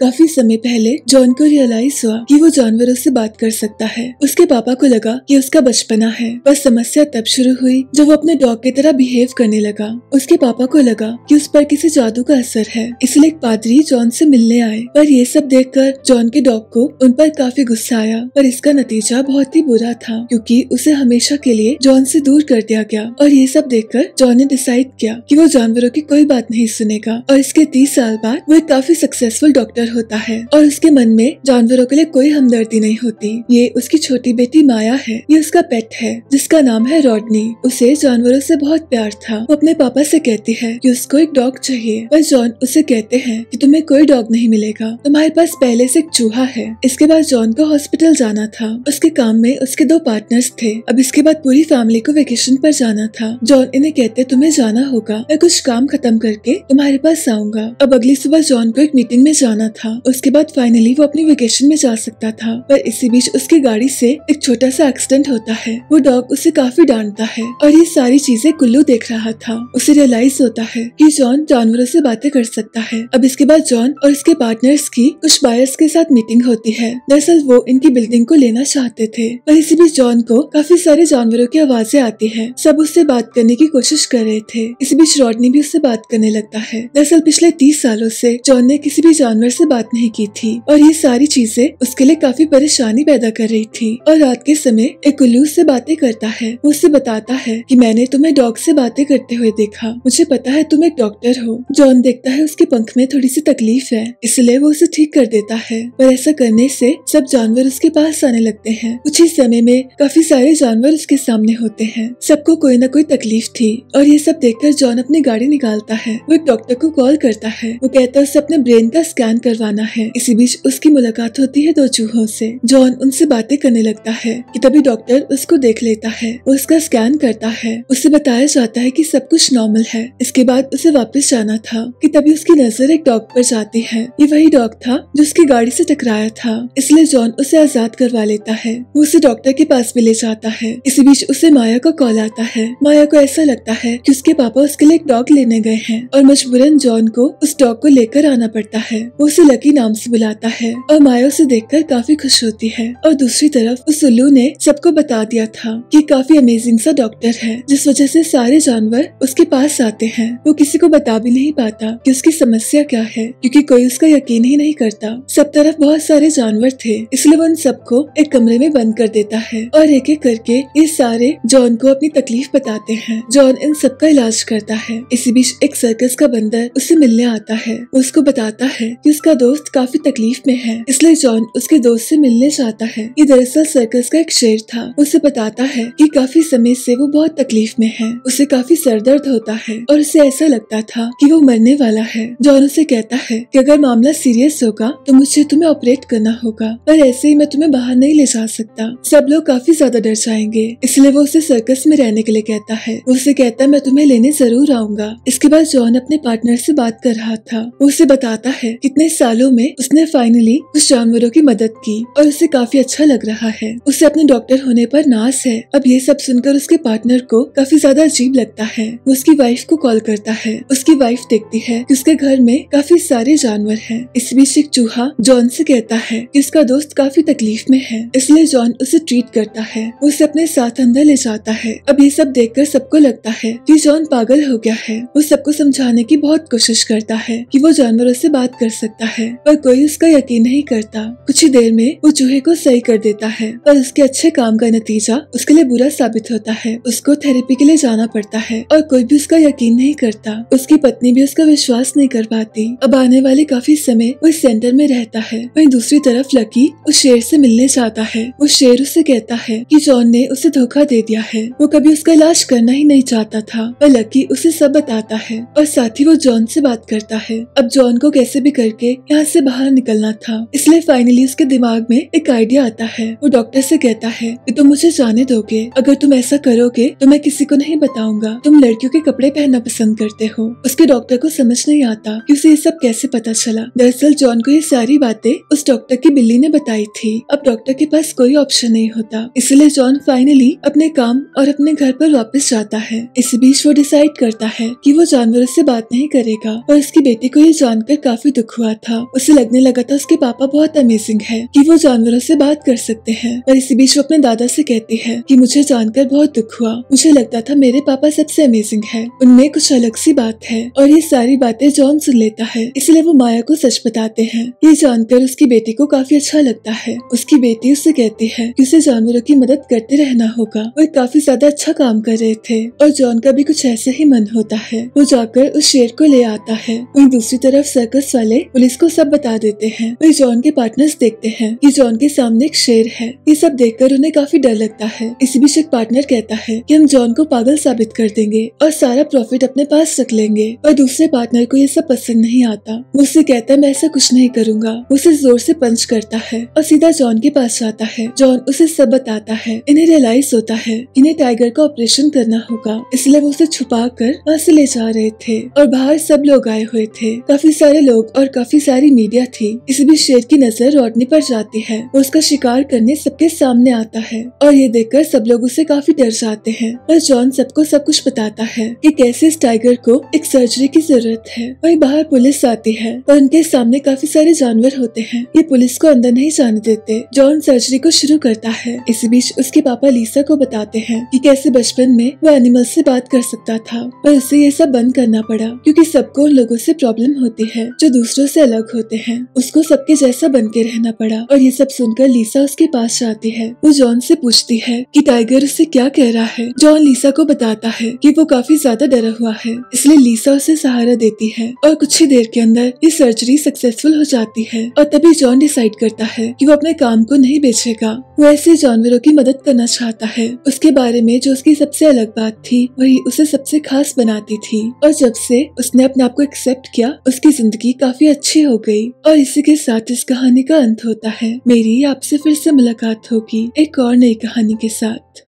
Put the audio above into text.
काफी समय पहले जॉन को रियलाइज हुआ कि वो जानवरों से बात कर सकता है उसके पापा को लगा कि उसका बचपना है बस समस्या तब शुरू हुई जब वो अपने डॉग की तरह बिहेव करने लगा उसके पापा को लगा कि उस पर किसी जादू का असर है इसलिए एक पादरी जॉन से मिलने आए पर ये सब देखकर जॉन के डॉग को उन पर काफी गुस्सा आया पर इसका नतीजा बहुत ही बुरा था क्यूँकी उसे हमेशा के लिए जॉन से दूर कर दिया गया और ये सब कर जॉन ने डिसाइड किया की कि वो जानवरों की कोई बात नहीं सुनेगा और इसके तीस साल बाद वो एक काफी सक्सेसफुल डॉक्टर डर होता है और उसके मन में जानवरों के लिए कोई हमदर्दी नहीं होती ये उसकी छोटी बेटी माया है ये उसका पेट है जिसका नाम है रॉडनी उसे जानवरों से बहुत प्यार था वो अपने पापा से कहती है कि उसको एक डॉग चाहिए पर जॉन उसे कहते हैं कि तुम्हें कोई डॉग नहीं मिलेगा तुम्हारे पास पहले से एक चूहा है इसके बाद जॉन को हॉस्पिटल जाना था उसके काम में उसके दो पार्टनर्स थे अब इसके बाद पूरी फैमिली को वेकेशन पर जाना था जॉन इन्हें कहते तुम्हें जाना होगा मैं कुछ काम खत्म करके तुम्हारे पास आऊंगा अब अगली सुबह जॉन को एक मीटिंग में जाना था उसके बाद फाइनली वो अपनी वेकेशन में जा सकता था पर इसी बीच उसकी गाड़ी से एक छोटा सा एक्सीडेंट होता है वो डॉग उसे काफी डांटता है और ये सारी चीजें कुल्लू देख रहा था उसे रियलाइज होता है कि जॉन जानवरों से बातें कर सकता है अब इसके बाद जॉन और उसके पार्टनर्स की कुछ बायर्स के साथ मीटिंग होती है दरअसल वो इनकी बिल्डिंग को लेना चाहते थे पर इसी बीच जॉन को काफी सारे जानवरों की आवाजें आती है सब उससे बात करने की कोशिश कर रहे थे इसी बीच रॉडनी भी उससे बात करने लगता है दरअसल पिछले तीस सालों से जॉन ने किसी भी जानवर से से बात नहीं की थी और ये सारी चीजें उसके लिए काफी परेशानी पैदा कर रही थी और रात के समय एक उल्लू से बातें करता है वो उसे बताता है कि मैंने तुम्हें डॉग से बातें करते हुए देखा मुझे पता है तुम एक डॉक्टर हो जॉन देखता है उसके पंख में थोड़ी सी तकलीफ है इसलिए वो उसे ठीक कर देता है पर ऐसा करने से सब जानवर उसके पास आने लगते हैं कुछ ही समय में काफी सारे जानवर उसके सामने होते हैं सबको कोई ना कोई तकलीफ थी और ये सब देखकर जॉन अपनी गाड़ी निकालता है वो एक डॉक्टर को कॉल करता है वो कहता है उसे अपने ब्रेन का स्कैन कर करवाना है इसी बीच उसकी मुलाकात होती है दो चूहों से जॉन उनसे बातें करने लगता है कि तभी डॉक्टर उसको देख लेता है उसका स्कैन करता है उसे बताया जाता है कि सब कुछ नॉर्मल है इसके बाद उसे वापस जाना था कि तभी उसकी नजर एक डॉग पर जाती है ये वही डॉग था जो उसकी गाड़ी से टकराया था इसलिए जॉन उसे आजाद करवा लेता है वो उसे डॉक्टर के पास भी ले जाता है इसी बीच उसे माया का कॉल आता है माया को ऐसा लगता है की उसके पापा उसके लिए एक डॉग लेने गए हैं और मजबूरन जॉन को उस डॉग को लेकर आना पड़ता है वो उसे उसे लकी नाम से बुलाता है और माया उसे देखकर काफी खुश होती है और दूसरी तरफ उस उल्लू ने सबको बता दिया था कि काफी अमेजिंग सा डॉक्टर है जिस वजह से सारे जानवर उसके पास आते हैं वो किसी को बता भी नहीं पाता कि उसकी समस्या क्या है क्योंकि कोई उसका यकीन ही नहीं करता सब तरफ बहुत सारे जानवर थे इसलिए वो उन सबको एक कमरे में बंद कर देता है और एक एक करके ये सारे जॉन को अपनी तकलीफ बताते हैं जॉन इन सबका इलाज करता है इसी बीच एक सर्कस का बंदर उससे मिलने आता है उसको बताता है की उसका उसका दोस्त काफी तकलीफ में है इसलिए जॉन उसके दोस्त से मिलने जाता है ये दरअसल सर्कस का एक शेर था उसे बताता है कि काफी समय से वो बहुत तकलीफ में है उसे काफी सर दर्द होता है और उसे ऐसा लगता था कि वो मरने वाला है जॉन उसे कहता है कि अगर मामला सीरियस होगा तो मुझे तुम्हें ऑपरेट करना होगा पर ऐसे ही मैं तुम्हें बाहर नहीं ले जा सकता सब लोग काफी ज्यादा डर जाएंगे इसलिए वो उसे सर्कस में रहने के लिए कहता है वो उसे कहता है मैं तुम्हें लेने जरूर आऊंगा इसके बाद जॉन अपने पार्टनर से बात कर रहा था उसे बताता है कितने सालों में उसने फाइनली उस जानवरों की मदद की और उसे काफी अच्छा लग रहा है उसे अपने डॉक्टर होने पर नास है अब ये सब सुनकर उसके पार्टनर को काफी ज्यादा अजीब लगता है वो उसकी वाइफ को कॉल करता है उसकी वाइफ देखती है की उसके घर में काफी सारे जानवर है इस बीच एक चूहा जॉन से कहता है की उसका दोस्त काफी तकलीफ में है इसलिए जॉन उसे ट्रीट करता है उसे अपने साथ अंदर ले जाता है अब ये सब कर सबको लगता है की जॉन पागल हो गया है वो सबको समझाने की बहुत कोशिश करता है कि वो जानवरों से बात कर सकता है है पर कोई उसका यकीन नहीं करता कुछ ही देर में वो चूहे को सही कर देता है पर उसके अच्छे काम का नतीजा उसके लिए बुरा साबित होता है उसको थेरेपी के लिए जाना पड़ता है और कोई भी उसका यकीन नहीं करता उसकी पत्नी भी उसका विश्वास नहीं कर पाती अब आने वाले काफी समय वो इस सेंटर में रहता है वही दूसरी तरफ लकी उस शेर से मिलने जाता है वो शेर उससे कहता है कि जॉन ने उसे धोखा दे दिया है वो कभी उसका इलाज करना ही नहीं चाहता था पर लकी उसे सब बताता है और साथ ही वो जॉन से बात करता है अब जॉन को कैसे भी करके यहाँ से बाहर निकलना था इसलिए फाइनली उसके दिमाग में एक आइडिया आता है वो डॉक्टर से कहता है कि तुम मुझे जाने दोगे अगर तुम ऐसा करोगे तो मैं किसी को नहीं बताऊंगा तुम लड़कियों के कपड़े पहनना पसंद करते हो उसके डॉक्टर को समझ नहीं आता कि उसे ये सब कैसे पता चला दरअसल जॉन को ये सारी बातें उस डॉक्टर की बिल्ली ने बताई थी अब डॉक्टर के पास कोई ऑप्शन नहीं होता इसलिए जॉन फाइनली अपने काम और अपने घर पर वापस जाता है इसी बीच वो डिसाइड करता है कि वो जानवरों से बात नहीं करेगा और उसकी बेटी को ये जानकर काफी दुख हुआ था उसे लगने लगा था उसके पापा बहुत अमेजिंग है कि वो जानवरों से बात कर सकते हैं पर इसी बीच वो अपने दादा से कहती है कि मुझे जानकर बहुत दुख हुआ मुझे लगता था मेरे पापा सबसे अमेजिंग है उनमें कुछ अलग सी बात है और ये सारी बातें जॉन सुन लेता है इसलिए वो माया को सच बताते हैं ये जानकर उसकी बेटी को काफी अच्छा लगता है उसकी बेटी उससे कहती है की उसे जानवरों की मदद करते रहना होगा वो काफी ज्यादा अच्छा काम कर रहे थे और जॉन का भी कुछ ऐसा ही मन होता है वो जाकर उस शेर को ले आता है वही दूसरी तरफ सर्कस वाले पुलिस इसको सब बता देते हैं वे जॉन के पार्टनर्स देखते हैं कि जॉन के सामने एक शेर है ये सब देखकर उन्हें काफी डर लगता है इसी बीच एक पार्टनर कहता है कि हम जॉन को पागल साबित कर देंगे और सारा प्रॉफिट अपने पास रख लेंगे और दूसरे पार्टनर को ये सब पसंद नहीं आता मुझसे कहता है मैं ऐसा कुछ नहीं करूँगा उसे जोर से पंच करता है और सीधा जॉन के पास जाता है जॉन उसे सब बताता है इन्हें रियलाइज होता है इन्हें टाइगर का ऑपरेशन करना होगा इसलिए वो उसे छुपा कर वहाँ से ले जा रहे थे और बाहर सब लोग आए हुए थे काफी सारे लोग और काफी सारी मीडिया थी इस बीच शेर की नजर रोडनी पर जाती है वो उसका शिकार करने सबके सामने आता है और ये देखकर सब लोग उसे काफी डर जाते हैं और जॉन सबको सब कुछ बताता है कि कैसे इस टाइगर को एक सर्जरी की जरूरत है वही बाहर पुलिस आती है और उनके सामने काफी सारे जानवर होते हैं ये पुलिस को अंदर नहीं जाने देते जॉन सर्जरी को शुरू करता है इसी बीच उसके पापा लीसा को बताते हैं की कैसे बचपन में वो एनिमल से बात कर सकता था पर उसे ये सब बंद करना पड़ा क्यूँकी सबको उन लोगों से प्रॉब्लम होती है जो दूसरों से अलग होते हैं उसको सबके जैसा बन के रहना पड़ा और ये सब सुनकर लीसा उसके पास जाती है वो जॉन से पूछती है कि टाइगर उससे क्या कह रहा है जॉन लीसा को बताता है कि वो काफी ज्यादा डरा हुआ है इसलिए लीसा उसे सहारा देती है और कुछ ही देर के अंदर ये सर्जरी सक्सेसफुल हो जाती है और तभी जॉन डिसाइड करता है की वो अपने काम को नहीं बेचेगा वो ऐसे जानवरों की मदद करना चाहता है उसके बारे में जो उसकी सबसे अलग बात थी वही उसे सबसे खास बनाती थी और जब से उसने अपने आप को एक्सेप्ट किया उसकी जिंदगी काफी अच्छी हो गई और इसी के साथ इस कहानी का अंत होता है मेरी आपसे फिर से मुलाकात होगी एक और नई कहानी के साथ